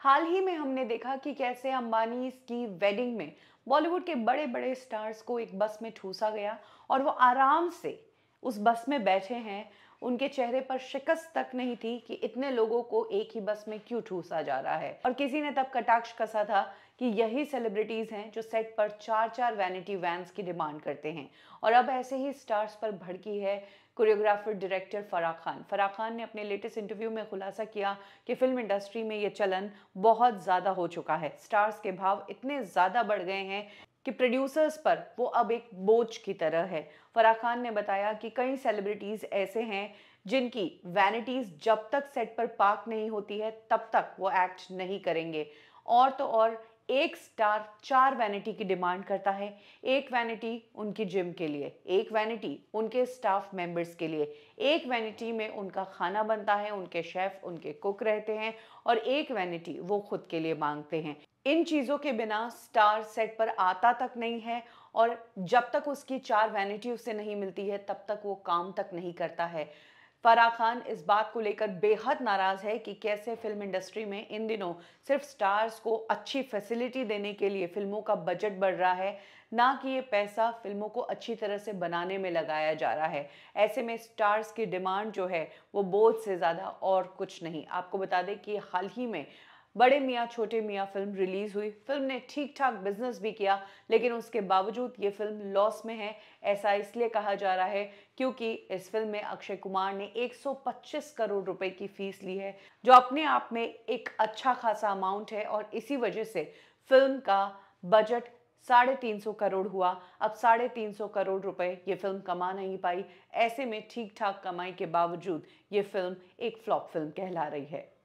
हाल ही में हमने देखा कि कैसे अंबानी की वेडिंग में बॉलीवुड के बड़े बड़े स्टार्स को एक बस में ठूसा गया और वो आराम से उस बस में बैठे हैं उनके चेहरे पर शिकस्त तक नहीं थी कि इतने लोगों को एक ही बस में क्यों ठूसा जा रहा है और किसी ने तब कटाक्ष कसा था कि यही सेलिब्रिटीज़ हैं जो सेट पर चार चार वैनिटी वैंस की डिमांड करते हैं और अब ऐसे ही स्टार्स पर भड़की है कोरियोग्राफर डायरेक्टर फराह खान फराह खान ने अपने लेटेस्ट इंटरव्यू में खुलासा किया कि फिल्म इंडस्ट्री में ये चलन बहुत ज़्यादा हो चुका है स्टार्स के भाव इतने ज़्यादा बढ़ गए हैं कि प्रोड्यूसर्स पर वो अब एक बोझ की तरह है फराह खान ने बताया कि कई सेलिब्रिटीज़ ऐसे हैं जिनकी वैनिटीज़ जब तक सेट पर पाक नहीं होती है तब तक वो एक्ट नहीं करेंगे और तो और एक स्टार चार वैनिटी की डिमांड करता है एक वैनिटी उनकी जिम के लिए एक वैनिटी उनके स्टाफ मेंबर्स के लिए एक वैनिटी में उनका खाना बनता है उनके शेफ उनके कुक रहते हैं और एक वैनिटी वो खुद के लिए मांगते हैं इन चीज़ों के बिना स्टार सेट पर आता तक नहीं है और जब तक उसकी चार वैनिटी उसे नहीं मिलती है तब तक वो काम तक नहीं करता है फराह खान इस बात को लेकर बेहद नाराज़ है कि कैसे फिल्म इंडस्ट्री में इन दिनों सिर्फ स्टार्स को अच्छी फैसिलिटी देने के लिए फिल्मों का बजट बढ़ रहा है ना कि ये पैसा फिल्मों को अच्छी तरह से बनाने में लगाया जा रहा है ऐसे में स्टार्स की डिमांड जो है वो बोझ से ज़्यादा और कुछ नहीं आपको बता दें कि हाल ही में बड़े मियाँ छोटे मियाँ फिल्म रिलीज़ हुई फिल्म ने ठीक ठाक बिजनेस भी किया लेकिन उसके बावजूद ये फिल्म लॉस में है ऐसा इसलिए कहा जा रहा है क्योंकि इस फिल्म में अक्षय कुमार ने 125 करोड़ रुपए की फीस ली है जो अपने आप में एक अच्छा खासा अमाउंट है और इसी वजह से फिल्म का बजट साढ़े तीन सौ करोड़ हुआ अब साढ़े तीन सौ करोड़ रुपए ये फिल्म कमा नहीं पाई ऐसे में ठीक ठाक कमाई के बावजूद ये फिल्म एक फ्लॉप फिल्म कहला रही है